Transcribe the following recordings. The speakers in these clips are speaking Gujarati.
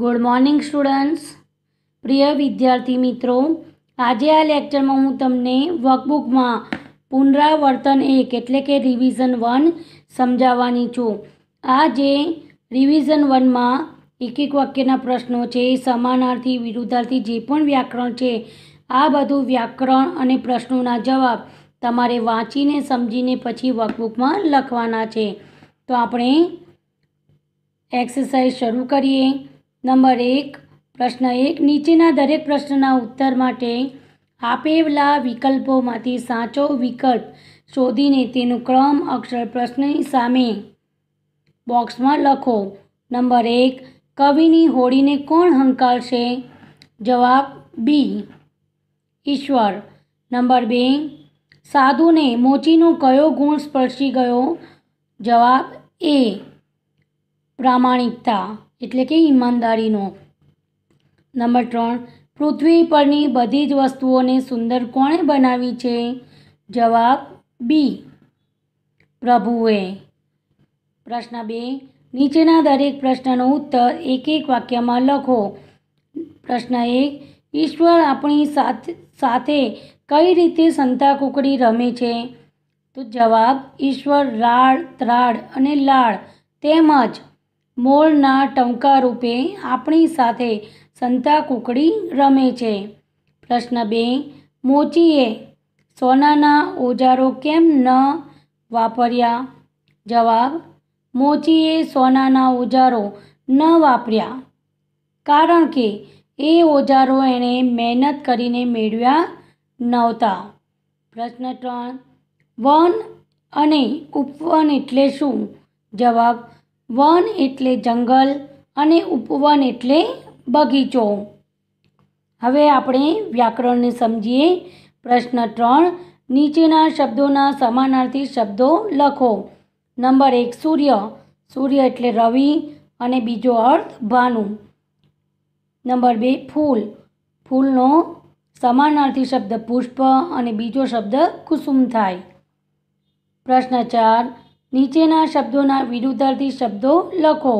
ગુડ મોર્નિંગ સ્ટુડન્ટ્સ પ્રિય વિદ્યાર્થી મિત્રો આજે આ લેક્ચરમાં હું તમને વર્કબુકમાં પુનરાવર્તન એક એટલે કે રિવિઝન વન સમજાવવાની છું આ જે રિવિઝન વનમાં એક એક વાક્યના પ્રશ્નો છે સમાનાર્થી વિરુદ્ધાર્થી જે પણ વ્યાકરણ છે આ બધું વ્યાકરણ અને પ્રશ્નોના જવાબ તમારે વાંચીને સમજીને પછી વર્કબુકમાં લખવાના છે તો આપણે એક્સરસાઇઝ શરૂ કરીએ નંબર એક પ્રશ્ન એક નીચેના દરેક પ્રશ્નના ઉત્તર માટે આપેલા વિકલ્પોમાંથી સાચો વિકલ્પ શોધીને તેનું ક્રમ અક્ષર પ્રશ્નની સામે બોક્સમાં લખો નંબર એક કવિની હોળીને કોણ હંકારશે જવાબ બી ઈશ્વર નંબર બે સાધુને મોચીનો કયો ગુણ સ્પર્શી ગયો જવાબ એ પ્રામાણિકતા એટલે કે ઈમાનદારીનો નંબર ત્રણ પૃથ્વી પરની બધી જ વસ્તુઓને સુંદર કોણે બનાવી છે જવાબ બી પ્રભુએ પ્રશ્ન બે નીચેના દરેક પ્રશ્નનો ઉત્તર એક એક વાક્યમાં લખો પ્રશ્ન એક ઈશ્વર આપણી સાથે કઈ રીતે સંતા કુકડી રમે છે તો જવાબ ઈશ્વર રાડ ત્રાળ અને લાળ તેમજ મોરના ટંકા રૂપે આપણી સાથે સંતા કુકડી રમે છે પ્રશ્ન બે મોચીએ સોનાના ઓજારો કેમ ન વાપર્યા જવાબ મોચીએ સોનાના ઓજારો ન વાપર્યા કારણ કે એ ઓજારો એણે મહેનત કરીને મેળવ્યા નહોતા પ્રશ્ન ત્રણ વન અને ઉપવન એટલે શું જવાબ વન એટલે જંગલ અને ઉપવન એટલે બગીચો હવે આપણે વ્યાકરણને સમજીએ પ્રશ્ન ત્રણ નીચેના શબ્દોના સમાનાર્થી શબ્દો લખો નંબર એક સૂર્ય સૂર્ય એટલે રવિ અને બીજો અર્થ ભાનુ નંબર બે ફૂલ ફૂલનો સમાનાર્થી શબ્દ પુષ્પ અને બીજો શબ્દ કુસુમ થાય પ્રશ્ન ચાર નીચેના શબ્દોના વિરુદ્ધાર્થી શબ્દો લખો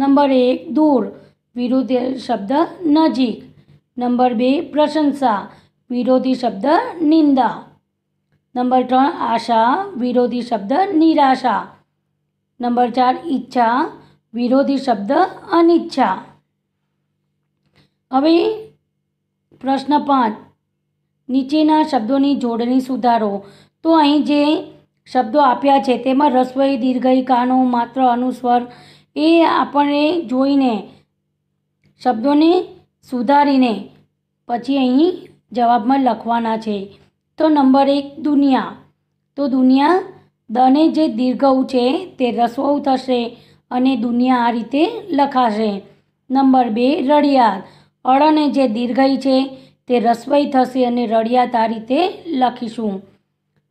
નંબર એક દૂર વિરુદ્ધ શબ્દ નજીક નંબર બે પ્રશંસા વિરોધી શબ્દ નિંદા નંબર ત્રણ આશા વિરોધી શબ્દ નિરાશા નંબર ચાર ઈચ્છા વિરોધી શબ્દ અનિચ્છા હવે પ્રશ્ન પાંચ નીચેના શબ્દોની જોડણી સુધારો તો અહીં જે શબ્દો આપ્યા છે તેમાં રસવઈ દીર્ઘઈ કાનો માત્ર અનુસ્વર એ આપણે જોઈને શબ્દોને સુધારીને પછી અહીં જવાબમાં લખવાના છે તો નંબર એક દુનિયા તો દુનિયા દને જે દીર્ઘઉ છે તે રસવઉ થશે અને દુનિયા આ રીતે લખાશે નંબર બે રડિયાત અળને જે દીર્ઘઈ છે તે રસવઈ થશે અને રડિયાત આ રીતે લખીશું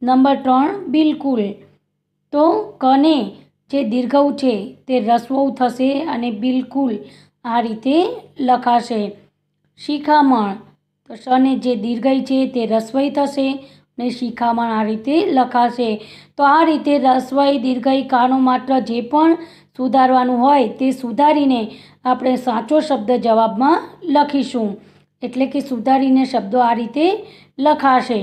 નંબર ત્રણ બિલકુલ તો કને જે દીર્ઘઉ છે તે રસ્વઉ થશે અને બિલકુલ આ રીતે લખાશે શિખામણ તો શને જે દીર્ઘઈ છે તે રસ્વઈ થશે અને શિખામણ આ રીતે લખાશે તો આ રીતે રસ્વઈ દીર્ઘઈ કાનો માત્ર જે પણ સુધારવાનું હોય તે સુધારીને આપણે સાચો શબ્દ જવાબમાં લખીશું એટલે કે સુધારીને શબ્દો આ રીતે લખાશે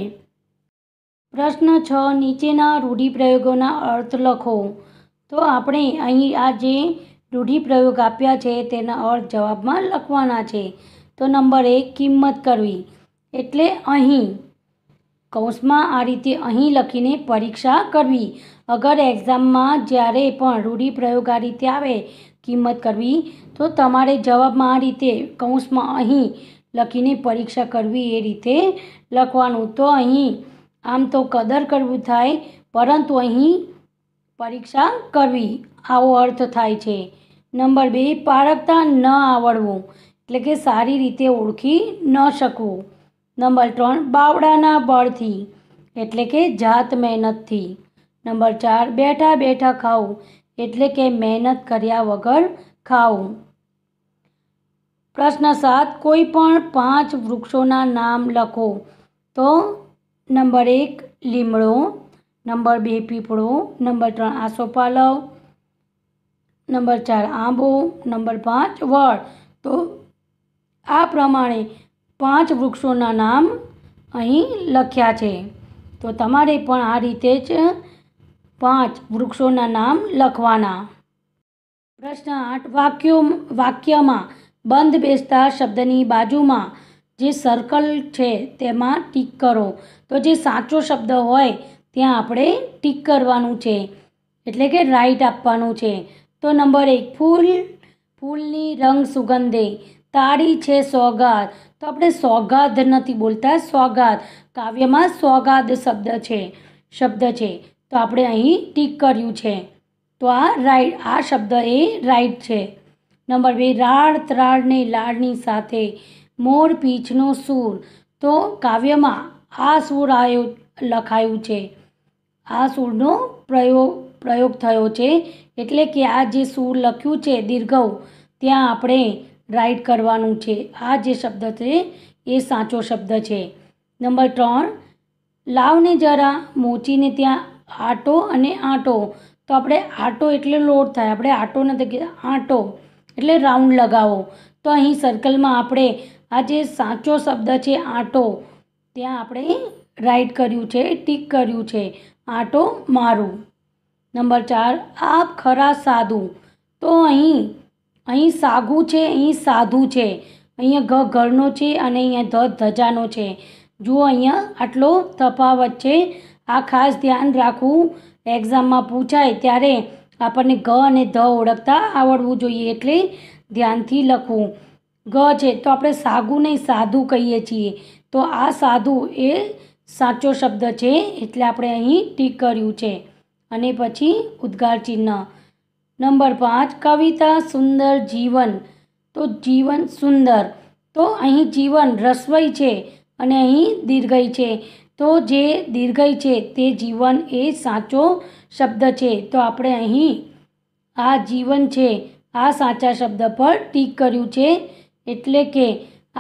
પ્રશ્ન છ નીચેના રૂઢિપ્રયોગોના અર્થ લખો તો આપણે અહીં આ જે રૂઢિપ્રયોગ આપ્યા છે તેના અર્થ જવાબમાં લખવાના છે તો નંબર એક કિંમત કરવી એટલે અહીં કૌંસમાં આ રીતે અહીં લખીને પરીક્ષા કરવી અગર એક્ઝામમાં જ્યારે પણ રૂઢિપ્રયોગ આ રીતે આવે કિંમત કરવી તો તમારે જવાબમાં આ રીતે કૌંસમાં અહીં લખીને પરીક્ષા કરવી એ રીતે લખવાનું તો અહીં આમ તો કદર કરવું થાય પરંતુ અહીં પરીક્ષા કરવી આવો અર્થ થાય છે નંબર બે પારખતા ન આવડવું એટલે કે સારી રીતે ઓળખી ન શકવું નંબર ત્રણ બાવડાના બળથી એટલે કે જાત મહેનતથી નંબર ચાર બેઠા બેઠા ખાવું એટલે કે મહેનત કર્યા વગર ખાવું પ્રશ્ન સાત કોઈ પણ પાંચ વૃક્ષોના નામ લખો તો નંબર એક લીમડો નંબર બે પીપળો નંબર ત્રણ આસોપાલવ નંબર ચાર આંબો નંબર પાંચ વડ તો આ પ્રમાણે પાંચ વૃક્ષોના નામ અહીં લખ્યા છે તો તમારે પણ આ રીતે જ પાંચ વૃક્ષોના નામ લખવાના પ્રશ્ન આઠ વાક્યો વાક્યમાં બંધ બેસતા શબ્દની બાજુમાં જે સર્કલ છે તેમાં ટીક કરો તો જે સાચો શબ્દ હોય ત્યાં આપણે ટીક કરવાનું છે એટલે કે રાઈટ આપવાનું છે તો નંબર એક ફૂલ ફૂલની રંગ સુગંધે તાળી છે સોગાદ તો આપણે સોગાદ નથી બોલતા સોગાદ કાવ્યમાં સોગાદ શબ્દ છે શબ્દ છે તો આપણે અહીં ટીક કર્યું છે તો આ રાઈટ આ શબ્દ એ રાઈટ છે નંબર બે રાળ ત્રાળ ને લાળની સાથે મોર પીંછનો સૂર તો કાવ્યમાં આ સૂર આયો લખાયું છે આ સૂરનો પ્રયોગ પ્રયોગ થયો છે એટલે કે આ જે સૂર લખ્યું છે દીર્ઘવ ત્યાં આપણે રાઈટ કરવાનું છે આ જે શબ્દ છે એ સાચો શબ્દ છે નંબર ત્રણ લાવને જરા મોચીને ત્યાં આટો અને આટો તો આપણે આટો એટલે લોડ થાય આપણે આટો નથી આટો એટલે રાઉન્ડ લગાવો તો અહીં સર્કલમાં આપણે આ જે સાચો શબ્દ છે આંટો ત્યાં આપણે રાઈટ કર્યું છે ટીક કર્યું છે આંટો મારું નંબર ચાર આપ ખરા સાધુ તો અહીં અહીં સાગું છે અહીં સાધુ છે અહીંયા ઘ ઘરનો છે અને અહીંયા ધ ધજાનો છે જુઓ અહીંયા આટલો તફાવત છે આ ખાસ ધ્યાન રાખવું એક્ઝામમાં પૂછાય ત્યારે આપણને ઘ અને ધ ઓળખતા આવડવું જોઈએ એટલે ધ્યાનથી લખવું ગ છે તો આપણે સાગું નહીં સાધુ કહીએ છીએ તો આ સાધુ એ સાચો શબ્દ છે એટલે આપણે અહીં ટીક કર્યું છે અને પછી ઉદ્ગાર ચિહ્ન નંબર પાંચ કવિતા સુંદર જીવન તો જીવન સુંદર તો અહીં જીવન રસવઈ છે અને અહીં દીર્ઘઈ છે તો જે દીર્ઘઈ છે તે જીવન એ સાચો શબ્દ છે તો આપણે અહીં આ જીવન છે આ સાચા શબ્દ પર ટીક કર્યું છે એટલે કે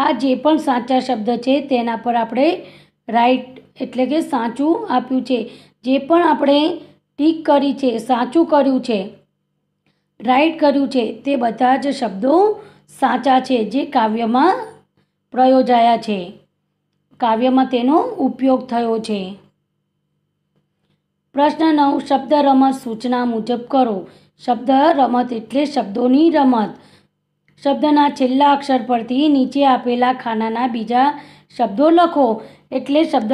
આ જે પણ સાચા શબ્દ છે તેના પર આપણે રાઈટ એટલે કે સાચું આપ્યું છે જે પણ આપણે ટીક કરી છે સાચું કર્યું છે રાઈટ કર્યું છે તે બધા જ શબ્દો સાચા છે જે કાવ્યમાં પ્રયોજાયા છે કાવ્યમાં તેનો ઉપયોગ થયો છે પ્રશ્ન નવ શબ્દ રમત સૂચના મુજબ કરો શબ્દ રમત એટલે શબ્દોની રમત શબ્દના છેલ્લા અક્ષર પરથી નીચે આપેલા ખાનાના બીજા શબ્દો લખો એટલે શબ્દ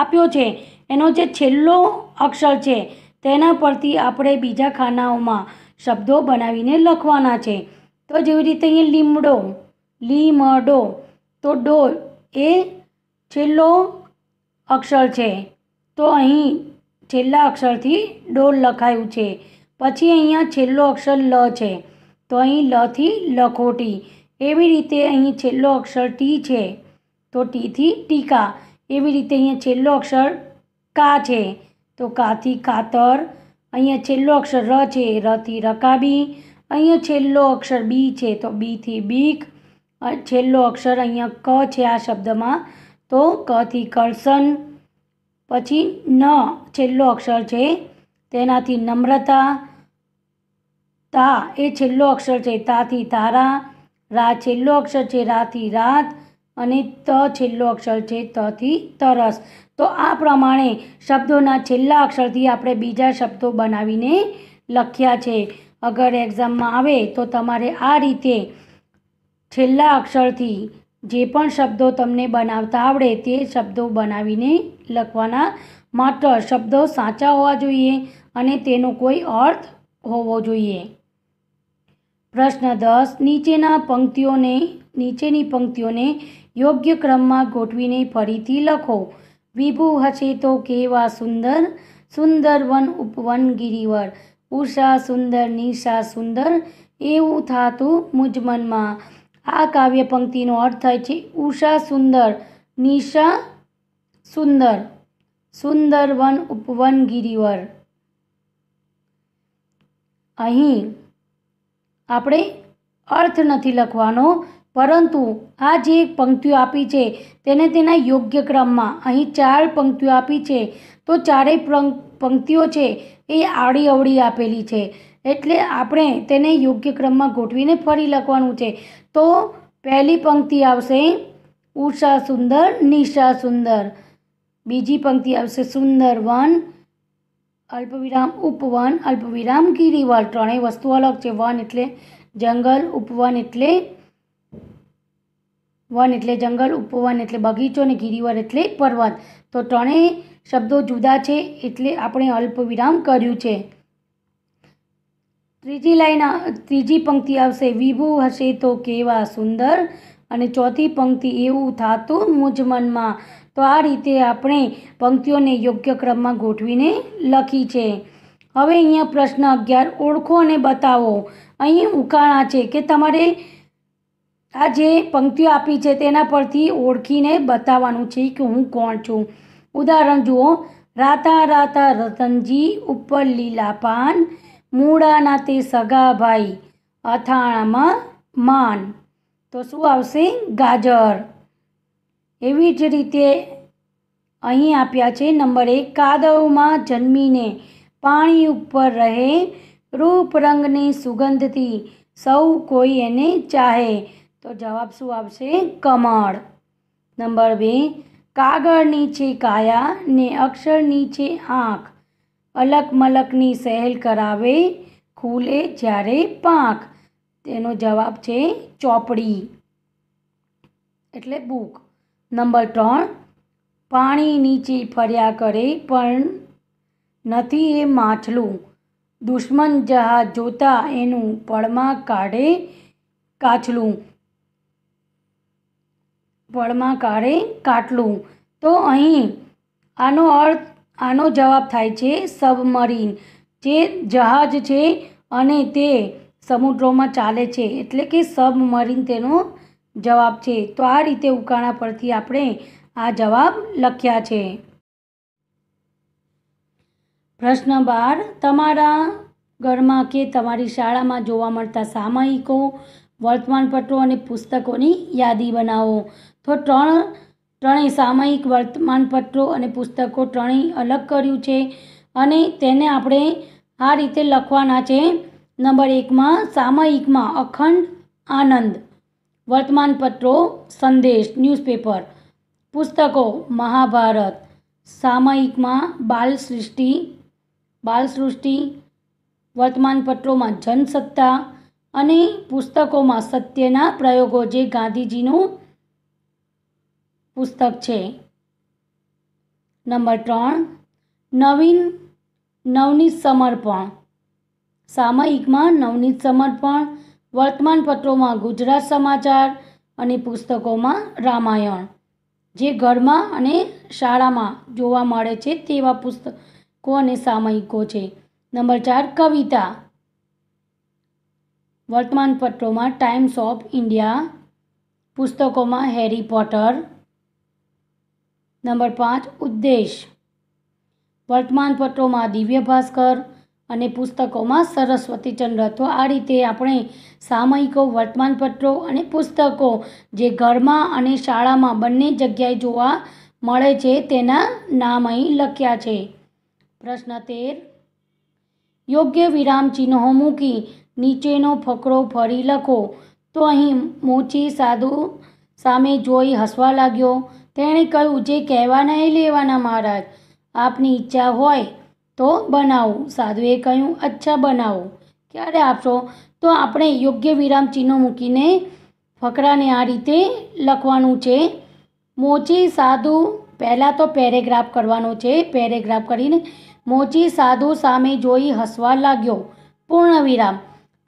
આપ્યો છે એનો જે છેલ્લો અક્ષર છે તેના પરથી આપણે બીજા ખાનાઓમાં શબ્દો બનાવીને લખવાના છે તો જેવી રીતે અહીં લીમડો લીમડો તો ડો એ છેલ્લો અક્ષર છે તો અહીં છેલ્લા અક્ષરથી ડો લખાયું છે પછી અહીંયા છેલ્લો અક્ષર લ છે તો અહીં લથી લખોટી એવી રીતે અહીં છેલ્લો અક્ષર ટી છે તો ટીથી ટીકા એવી રીતે અહીંયા છેલ્લો અક્ષર કા છે તો કાથી કાતર અહીંયા છેલ્લો અક્ષર ર છે રથી રકાબી અહીંયા છેલ્લો અક્ષર બી છે તો બીથી બીક છેલ્લો અક્ષર અહીંયા ક છે આ શબ્દમાં તો કથી કરસન પછી ન છેલ્લો અક્ષર છે તેનાથી નમ્રતા તા એ છેલ્લો અક્ષર છે તાથી તારા રા છેલ્લો અક્ષર છે રાથી રાત અને ત છેલ્લો અક્ષર છે તથી તરસ તો આ પ્રમાણે શબ્દોના છેલ્લા અક્ષરથી આપણે બીજા શબ્દો બનાવીને લખ્યા છે અગર એક્ઝામમાં આવે તો તમારે આ રીતે છેલ્લા અક્ષરથી જે પણ શબ્દો તમને બનાવતા આવડે તે શબ્દો બનાવીને લખવાના માત્ર શબ્દો સાચા હોવા જોઈએ અને તેનો કોઈ અર્થ હોવો જોઈએ પ્રશ્ન દસ નીચેના પંક્તિઓને નીચેની પંક્તિઓને યોગ્ય ક્રમમાં ગોઠવીને ફરીથી લખો વિભુ હશે તો કેવા સુંદર સુંદર વન ઉપવન ગિરિવર ઉષા સુંદર નિશા સુંદર એવું થાતું મુજ મનમાં આ કાવ્ય પંક્તિનો અર્થ થાય છે ઉષા સુંદર નિશા સુંદર સુંદર વન ઉપવન ગિરિવર અહીં આપણે અર્થ નથી લખવાનો પરંતુ આ જે પંક્તિઓ આપી છે તેને તેના યોગ્ય ક્રમમાં અહીં ચાર પંક્તિઓ આપી છે તો ચારેય પંક્તિઓ છે એ આવડી અવળી આપેલી છે એટલે આપણે તેને યોગ્ય ક્રમમાં ગોઠવીને ફરી લખવાનું છે તો પહેલી પંક્તિ આવશે ઉષા સુંદર નિશા સુંદર બીજી પંક્તિ આવશે સુંદર વન અલ્પવિરામ ઉપવન અલ્પવિરામ ગિરિવલ ત્રણેય વસ્તુ અલગ છે વન એટલે જંગલ ઉપવન એટલે વન એટલે જંગલ ઉપવન એટલે બગીચો અને ગિરિવર એટલે પર્વત તો ત્રણેય શબ્દો જુદા છે એટલે આપણે અલ્પવિરામ કર્યું છે ત્રીજી લાઈન ત્રીજી પંક્તિ આવશે વિભુ હશે તો કેવા સુંદર અને ચોથી પંક્તિ એવું થતું મુજ તો આ રીતે આપણે પંક્તિઓને યોગ્ય ક્રમમાં ગોઠવીને લખી છે હવે અહીંયા પ્રશ્ન અગિયાર ઓળખો અને બતાવો અહીં ઉકાળા છે કે તમારે આ જે પંક્તિઓ આપી છે તેના પરથી ઓળખીને બતાવવાનું છે કે હું કોણ છું ઉદાહરણ જુઓ રાતા રાતા રતનજી ઉપર લીલા પાન મૂળાના તે સગા ભાઈ અથાણામાં માન તો શું આવશે ગાજર એવી જ રીતે અહીં આપ્યા છે નંબર એક કાદવમાં જન્મીને પાણી ઉપર રહે રૂપ રંગની સુગંધથી સૌ કોઈ એને ચાહે તો જવાબ શું આવશે કમળ નંબર બે કાગળ નીચે કાયા ને અક્ષર નીચે આંખ અલક મલકની સહેલ કરાવે ખુલે જ્યારે પાંખ તેનો જવાબ છે ચોપડી એટલે બુક નંબર ત્રણ પાણી નીચે ફર્યા કરે પણ નથી એ માછલું દુશ્મન જહાજ જોતા એનું પળમાં કાઢે કાચલું પળમાં કાઢે કાટલું તો અહીં આનો અર્થ આનો જવાબ થાય છે સબમરીન જે જહાજ છે અને તે સમુદ્રોમાં ચાલે છે એટલે કે સબમરીન તેનો જવાબ છે તો આ રીતે ઉકાણા પરથી આપણે આ જવાબ લખ્યા છે પ્રશ્ન બાર તમારા ઘરમાં કે તમારી શાળામાં જોવા મળતા સામયિકો વર્તમાનપત્રો અને પુસ્તકોની યાદી બનાવો તો ત્રણ ત્રણેય સામયિક વર્તમાનપત્રો અને પુસ્તકો ત્રણેય અલગ કર્યું છે અને તેને આપણે આ રીતે લખવાના છે નંબર એકમાં સામયિકમાં અખંડ આનંદ વર્તમાનપત્રો સંદેશ ન્યૂઝપેપર પુસ્તકો મહાભારત સામયિકમાં બાલસૃષ્ટિ બાલસૃષ્ટિ વર્તમાનપત્રોમાં જનસત્તા અને પુસ્તકોમાં સત્યના પ્રયોગો જે ગાંધીજીનું પુસ્તક છે નંબર ત્રણ નવીન નવનીત સમર્પણ સામયિકમાં નવનીત સમર્પણ વર્તમાનપત્રોમાં ગુજરાત સમાચાર અને પુસ્તકોમાં રામાયણ જે ઘરમાં અને શાળામાં જોવા મળે છે તેવા પુસ્તકો અને સામયિકો છે નંબર ચાર કવિતા વર્તમાનપત્રોમાં ટાઈમ્સ ઓફ ઇન્ડિયા પુસ્તકોમાં હેરી પોટર નંબર પાંચ ઉદ્દેશ વર્તમાનપત્રોમાં દિવ્ય ભાસ્કર અને પુસ્તકોમાં સરસ્વતીચંદ્ર તો આ રીતે આપણે સામયિકો વર્તમાનપત્રો અને પુસ્તકો જે ઘરમાં અને શાળામાં બંને જગ્યાએ જોવા મળે છે તેના નામ અહીં લખ્યા છે પ્રશ્ન તેર યોગ્ય વિરામ ચિહ્નો મૂકી નીચેનો ફકરો ફરી લખો તો અહીં મોચી સાધુ સામે જોઈ હસવા લાગ્યો તેણે કહ્યું જે કહેવાના એ લેવાના મહારાજ આપની ઈચ્છા હોય તો બનાવું સાધુએ કહ્યું અચ્છા બનાવો ક્યારે આપશો તો આપણે યોગ્ય વિરામ ચિહ્નો મૂકીને ફકરાને આ રીતે લખવાનું છે મોચી સાધુ પહેલાં તો પેરેગ્રાફ કરવાનો છે પેરેગ્રાફ કરીને મોચી સાધુ સામે જોઈ હસવા લાગ્યો પૂર્ણ વિરામ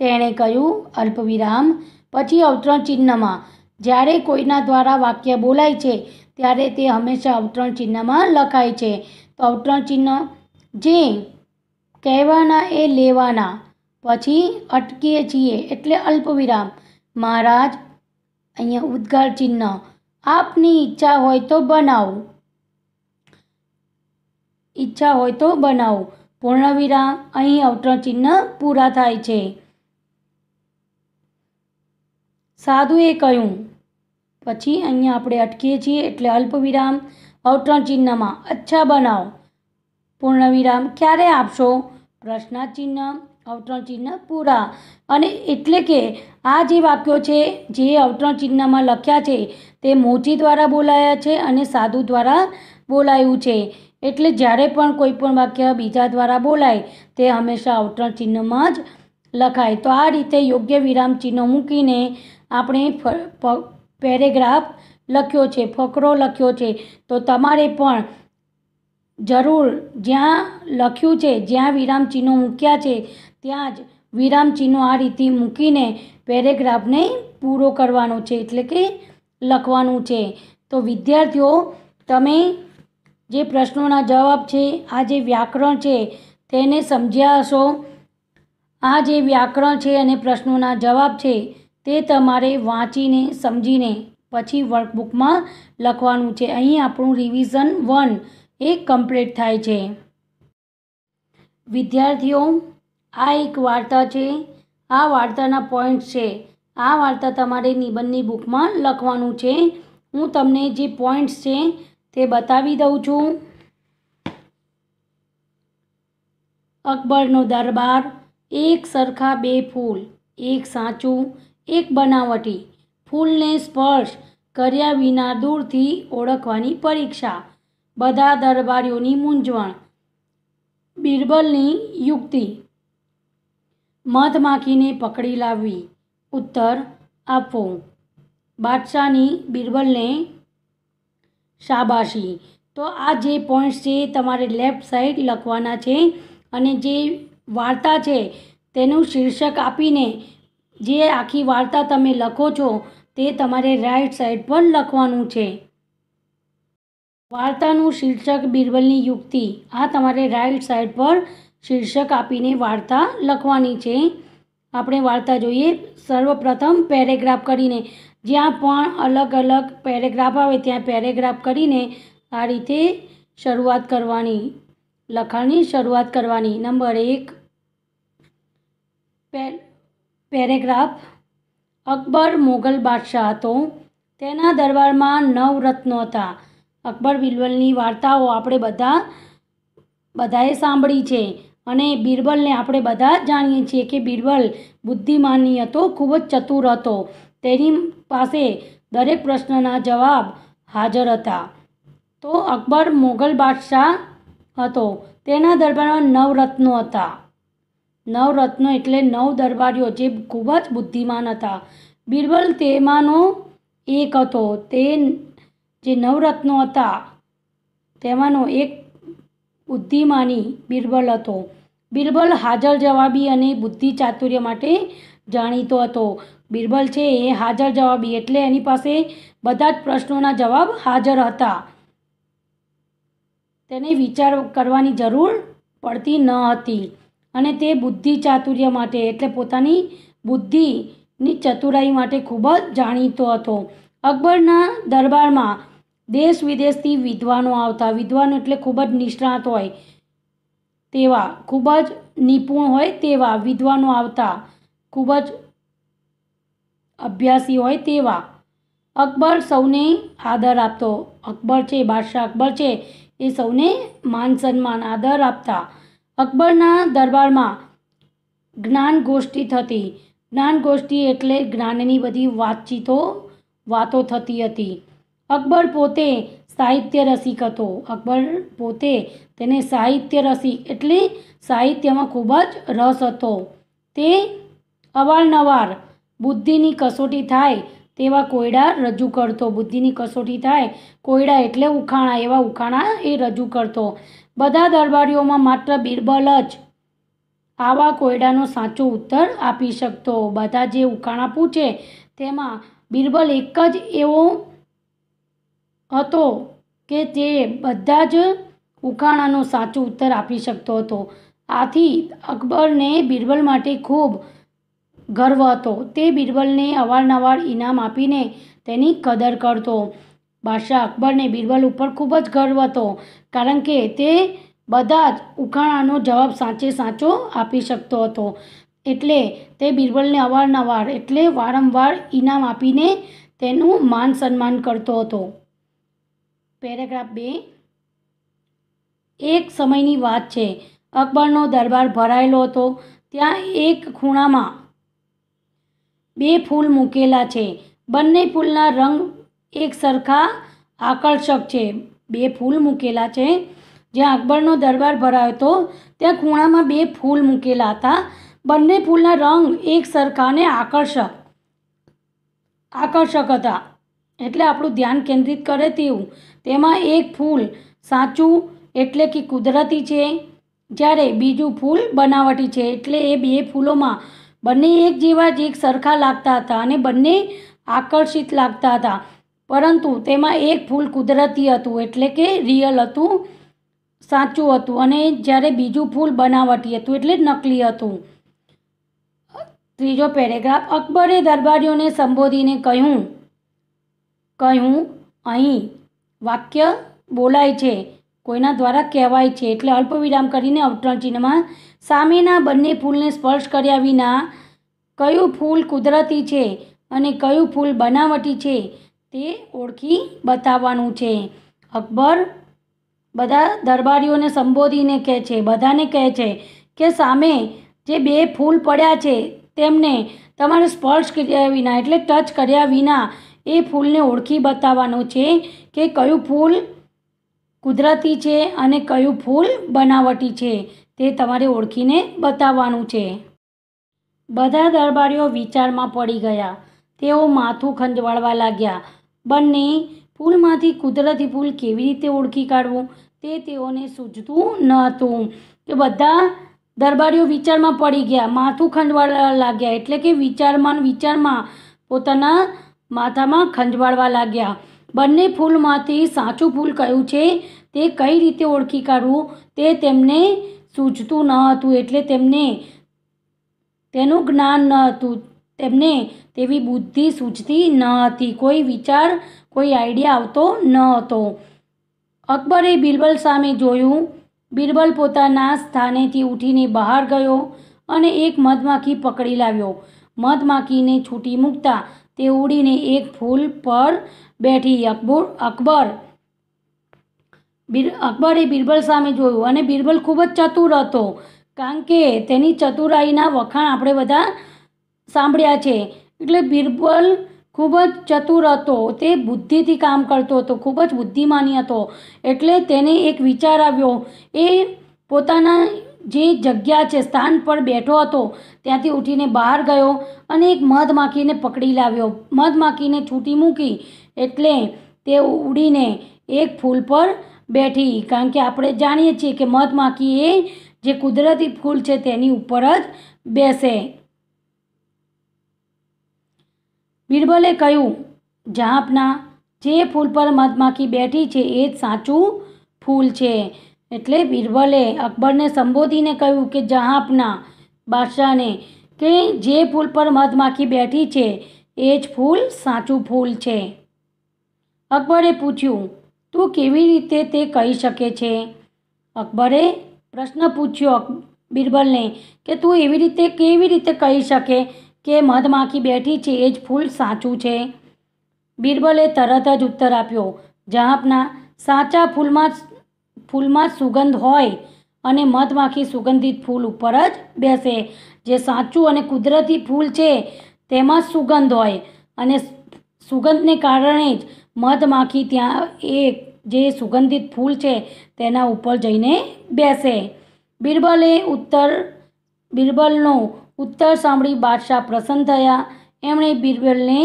તેણે કહ્યું અલ્પવિરામ પછી અવતરણ ચિહ્નમાં જ્યારે કોઈના દ્વારા વાક્ય બોલાય છે ત્યારે તે હંમેશા અવતરણ ચિહ્નમાં લખાય છે તો અવતરણ ચિહ્ન જે કહેવાના એ લેવાના પછી અટકીએ છીએ એટલે અલ્પવિરામ મહારાજ અહીંયા ઉદ્ગાર ચિહ્ન આપની ઈચ્છા હોય તો બનાવું ઈચ્છા હોય તો બનાવું પૂર્ણવિરામ અહીં અવતરણ ચિહ્ન પૂરા થાય છે સાધુએ કહ્યું પછી અહીંયા આપણે અટકીએ છીએ એટલે અલ્પવિરામ અવતરણ ચિહ્નમાં અચ્છા બનાવો પૂર્ણવિરામ ક્યારે આપશો પ્રશ્નાચિહ્ન અવતરણ ચિહ્ન પૂરા અને એટલે કે આ જે વાક્યો છે જે અવતરણ ચિહ્નમાં લખ્યા છે તે મોચી દ્વારા બોલાયા છે અને સાધુ દ્વારા બોલાયું છે એટલે જ્યારે પણ કોઈ પણ વાક્ય બીજા દ્વારા બોલાય તે હંમેશા અવતરણ ચિહ્નમાં જ લખાય તો આ રીતે યોગ્ય વિરામ ચિહ્નો મૂકીને આપણે પેરેગ્રાફ લખ્યો છે ફકરો લખ્યો છે તો તમારે પણ જરૂર જ્યાં લખ્યું છે જ્યાં વિરામચિહ્નો મૂક્યા છે ત્યાં જ વિરામચિહ્નો આ રીતે મૂકીને પેરેગ્રાફને પૂરો કરવાનો છે એટલે કે લખવાનું છે તો વિદ્યાર્થીઓ તમે જે પ્રશ્નોના જવાબ છે આ જે વ્યાકરણ છે તેને સમજ્યા હશો આ જે વ્યાકરણ છે અને પ્રશ્નોના જવાબ છે તે તમારે વાંચીને સમજીને પછી વર્કબુકમાં લખવાનું છે અહીં આપણું રિવિઝન વન એ કમ્પ્લીટ થાય છે વિદ્યાર્થીઓ આ એક વાર્તા છે આ વાર્તાના પોઈન્ટ છે આ વાર્તા તમારે નિબંધની બુકમાં લખવાનું છે હું તમને જે પોઈન્ટ્સ છે તે બતાવી દઉં છું અકબરનો દરબાર એક સરખા બે ફૂલ એક સાચું એક બનાવટી ફૂલને સ્પર્શ કર્યા વિના દૂરથી ઓળખવાની પરીક્ષા બધા દરબારીઓની મૂંઝવણ બિરબલની યુક્તિ મધ માખીને પકડી લાવવી ઉત્તર આપવો બાદશાહની બિરબલને શાબાશી તો આ જે પોઈન્ટ્સ છે તમારે લેફ્ટ સાઈડ લખવાના છે અને જે વાર્તા છે તેનું શીર્ષક આપીને જે આખી વાર્તા તમે લખો છો તે તમારે રાઈટ સાઈડ પર લખવાનું છે વાર્તાનું શીર્ષક બિરબલની યુક્તિ આ તમારે રાઈટ સાઈડ પર શીર્ષક આપીને વાર્તા લખવાની છે આપણે વાર્તા જોઈએ સર્વપ્રથમ પેરેગ્રાફ કરીને જ્યાં પણ અલગ અલગ પેરેગ્રાફ આવે ત્યાં પેરેગ્રાફ કરીને આ રીતે શરૂઆત કરવાની લખાણની શરૂઆત કરવાની નંબર એક પેરેગ્રાફ અકબર મોગલ બાદશાહ હતો તેના દરબારમાં નવરત્નો હતા અકબર બિરબલની વાર્તાઓ આપણે બધા બધાએ સાંભળી છે અને બિરબલને આપણે બધા જાણીએ છીએ કે બિરબલ બુદ્ધિમાની હતો ખૂબ જ ચતુર હતો તેની પાસે દરેક પ્રશ્નના જવાબ હાજર હતા તો અકબર મોગલ બાદશાહ હતો તેના દરબારમાં નવરત્નો હતા નવરત્નો એટલે નવ દરબારીઓ જે ખૂબ જ બુદ્ધિમાન હતા બિરબલ તેમાંનો એક હતો તે જે નવરત્નો હતા તેમાંનો એક બુદ્ધિમાની બિરબલ હતો બિરબલ હાજર જવાબી અને બુદ્ધિ ચાતુર્ય માટે જાણીતો હતો બિરબલ છે એ હાજર જવાબી એટલે એની પાસે બધા જ પ્રશ્નોના જવાબ હાજર હતા તેને વિચાર કરવાની જરૂર પડતી ન હતી અને તે બુદ્ધિ ચાતુર્ય માટે એટલે પોતાની બુદ્ધિની ચતુરાઈ માટે ખૂબ જ જાણીતો હતો અકબરના દરબારમાં દેશ વિદેશથી વિદ્વાનો આવતા વિદ્વાન એટલે ખૂબ જ નિષ્ણાત હોય તેવા ખૂબ જ નિપુણ હોય તેવા વિદ્વાનો આવતા ખૂબ જ અભ્યાસી હોય તેવા અકબર સૌને આદર આપતો અકબર છે બાદશાહ અકબર છે એ સૌને માન સન્માન આદર આપતા અકબરના દરબારમાં જ્ઞાન ગોષ્ઠી થતી જ્ઞાન ગોષ્ઠી એટલે જ્ઞાનની બધી વાતચીતો વાતો થતી હતી અકબર પોતે સાહિત્ય રસિક હતો અકબર પોતે તેને સાહિત્ય રસિક એટલે સાહિત્યમાં ખૂબ જ રસ હતો તે અવારનવાર બુદ્ધિની કસોટી થાય તેવા કોયડા રજૂ કરતો બુદ્ધિની કસોટી થાય કોયડા એટલે ઉખાણા એવા ઉખાણા એ રજૂ કરતો બધા દરબારીઓમાં માત્ર બિરબલ જ આવા કોયડાનો સાચો ઉત્તર આપી શકતો બધા જે ઉખાણા પૂછે તેમાં બિરબલ એક જ એવો હતો કે તે બધા જ ઉખાણાનો સાચો ઉત્તર આપી શકતો હતો આથી અકબરને બિરબલ માટે ખૂબ ગર્વ હતો તે બિરબલને અવારનવાર ઇનામ આપીને તેની કદર કરતો બાદશાહ અકબરને બિરબલ ઉપર ખૂબ જ ગર્વ હતો કારણ કે તે બધા જ ઉખાણાનો જવાબ સાચે સાચો આપી શકતો હતો એટલે તે બિરબલને અવારનવાર એટલે વારંવાર ઇનામ આપીને તેનું માન સન્માન કરતો હતો પેરેગ્રાફ બે એક સમયની વાત છે અકબરનો દરબાર ભરાયેલો હતો ત્યાં એક ખૂણામાં બે ફૂલ મૂકેલા છે બંને ફૂલના રંગ એક સરખા આકર્ષક છે બે ફૂલ મૂકેલા છે જ્યાં અકબરનો દરબાર ભરાયો હતો ત્યાં ખૂણામાં બે ફૂલ મૂકેલા હતા બંને ફૂલના રંગ એક સરખાને આકર્ષક આકર્ષક હતા એટલે આપણું ધ્યાન કેન્દ્રિત કરે તેવું તેમાં એક ફૂલ સાચું એટલે કે કુદરતી છે જ્યારે બીજું ફૂલ બનાવટી છે એટલે એ બે ફૂલોમાં બંને એક જેવા જ એક સરખા લાગતા હતા અને બંને આકર્ષિત લાગતા હતા પરંતુ તેમાં એક ફૂલ કુદરતી હતું એટલે કે રિયલ હતું સાચું હતું અને જ્યારે બીજું ફૂલ બનાવટી હતું એટલે નકલી હતું ત્રીજો પેરેગ્રાફ અકબરે દરબારીઓને સંબોધીને કહ્યું કહ્યું અહીં વાક્ય બોલાય છે કોઈના દ્વારા કહેવાય છે એટલે અલ્પવિરામ કરીને અવતરણ ચિહ્નમાં સામેના બંને ફૂલને સ્પર્શ કર્યા વિના કયું ફૂલ કુદરતી છે અને કયું ફૂલ બનાવટી છે તે ઓળખી બતાવવાનું છે અકબર બધા દરબારીઓને સંબોધીને કહે છે બધાને કહે છે કે સામે જે બે ફૂલ પડ્યા છે તેમને તમારે સ્પર્શ કર્યા વિના એટલે ટચ કર્યા વિના એ ફૂલને ઓળખી બતાવવાનું છે કે કયું ફૂલ કુદરતી છે અને કયું ફૂલ બનાવટી છે તે તમારે ઓળખીને બતાવવાનું છે બધા દરબારીઓ વિચારમાં પડી ગયા તેઓ માથું ખંજવાળવા લાગ્યા બંને ફૂલમાંથી કુદરતી ફૂલ કેવી રીતે ઓળખી કાઢવું તે તેઓને સૂચતું ન હતું કે બધા દરબારીઓ વિચારમાં પડી ગયા માથું ખંજવાળવા લાગ્યા એટલે કે વિચારમાં વિચારમાં પોતાના માથામાં ખંજવાળવા લાગ્યા બંને ફૂલમાંથી સાચું ફૂલ કયું છે તે કઈ રીતે ઓળખી કાઢવું તે તેમને સૂચતું ન હતું એટલે તેમને તેનું જ્ઞાન ન હતું તેમને તેવી બુદ્ધિ સૂચતી ન હતી કોઈ વિચાર કોઈ આઈડિયા આવતો ન હતો અકબરે બિરબલ સામે જોયું બિરબલ પોતાના સ્થાનેથી ઉઠીને બહાર ગયો અને એક મધમાખી પકડી લાવ્યો મધમાખીને છૂટી મૂકતા તે ઉડીને એક ફૂલ પર બેઠી અકબર અકબર બીર અકબરે બિરબલ સામે જોયું અને બિરબલ ખૂબ જ ચતુર હતો કારણ કે તેની ચતુરાઈના વખાણ આપણે બધા સાંભળ્યા છે એટલે બિરબલ ખૂબ જ ચતુર હતો તે બુદ્ધિથી કામ કરતો હતો ખૂબ જ બુદ્ધિમાની હતો એટલે તેને એક વિચાર આવ્યો એ પોતાના જે જગ્યા છે સ્થાન પર બેઠો હતો ત્યાંથી ઉઠીને બહાર ગયો અને એક મધ માખીને પકડી લાવ્યો મધ માખીને છૂટી મૂકી એટલે તે ઉડીને એક ફૂલ પર બેઠી કારણ કે આપણે જાણીએ છીએ કે મધ માખી એ જે કુદરતી ફૂલ છે તેની ઉપર જ બેસે બિરબલે કહ્યું જાપના જે ફૂલ પર મધમાખી બેઠી છે એ જ સાચું ફૂલ છે એટલે બિરબલે અકબરને સંબોધીને કહ્યું કે જહાપના બાદશાહને કે જે ફૂલ પર મધમાખી બેઠી છે એ જ ફૂલ સાચું ફૂલ છે અકબરે પૂછ્યું તું કેવી રીતે તે કહી શકે છે અકબરે પ્રશ્ન પૂછ્યો બિરબલને કે તું એવી રીતે કેવી રીતે કહી શકે કે મધમાખી બેઠી છે એ જ ફૂલ સાચું છે બિરબલે તરત જ ઉત્તર આપ્યો જહાપના સાચા ફૂલમાં ફૂલમાં સુગંધ હોય અને મધમાખી સુગંધિત ફૂલ ઉપર જ બેસે જે સાચું અને કુદરતી ફૂલ છે તેમાં સુગંધ હોય અને સુગંધને કારણે જ મધમાખી ત્યાં એ જે સુગંધિત ફૂલ છે તેના ઉપર જઈને બેસે બિરબલે ઉત્તર બિરબલનો ઉત્તર સાંભળી બાદશાહ પ્રસન્ન થયા એમણે બિરબલને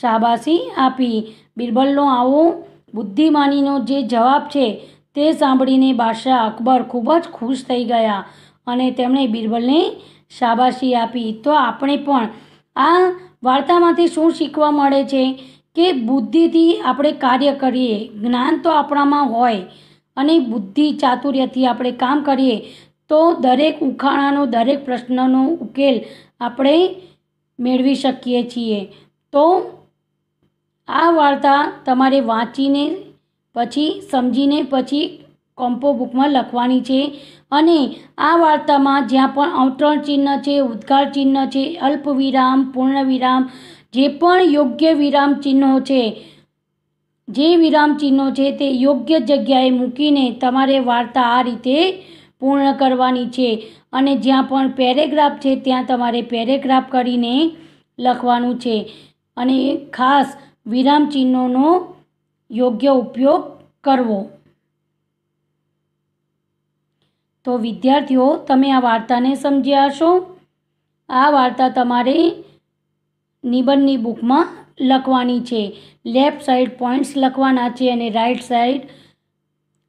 શાબાશી આપી બિરબલનો આવો બુદ્ધિમાનીનો જે જવાબ છે તે સાંભળીને બાદશાહ અકબર ખૂબ જ ખુશ થઈ ગયા અને તેમણે બિરબલને શાબાશી આપી તો આપણે પણ આ વાર્તામાંથી શું શીખવા મળે છે કે બુદ્ધિથી આપણે કાર્ય કરીએ જ્ઞાન તો આપણામાં હોય અને બુદ્ધિ ચાતુર્યથી આપણે કામ કરીએ તો દરેક ઉખાણાનો દરેક પ્રશ્નનો ઉકેલ આપણે મેળવી શકીએ છીએ તો આ વાર્તા તમારે વાંચીને પછી સમજીને પછી કોમ્પો બુકમાં લખવાની છે અને આ વાર્તામાં જ્યાં પણ અવતરણ ચિહ્ન છે ઉદ્ગાર ચિહ્ન છે અલ્પ વિરામ પૂર્ણ વિરામ જે પણ યોગ્ય વિરામ ચિહ્નો છે જે વિરામ ચિહ્નો છે તે યોગ્ય જગ્યાએ મૂકીને તમારે વાર્તા આ રીતે પૂર્ણ કરવાની છે અને જ્યાં પણ પેરેગ્રાફ છે ત્યાં તમારે પેરેગ્રાફ કરીને લખવાનું છે અને ખાસ વિરામ ચિહ્નોનો યોગ્ય ઉપયોગ કરવો તો વિદ્યાર્થીઓ તમે આ વાર્તાને સમજ્યા હશો આ વાર્તા તમારે નિબંધની બુકમાં લખવાની છે લેફ્ટ સાઈડ પોઈન્ટ્સ લખવાના છે અને રાઈટ સાઈડ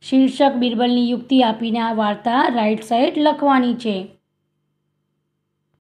શીર્ષક બિરબલની યુક્તિ આપીને આ વાર્તા રાઇટ સાઈડ લખવાની છે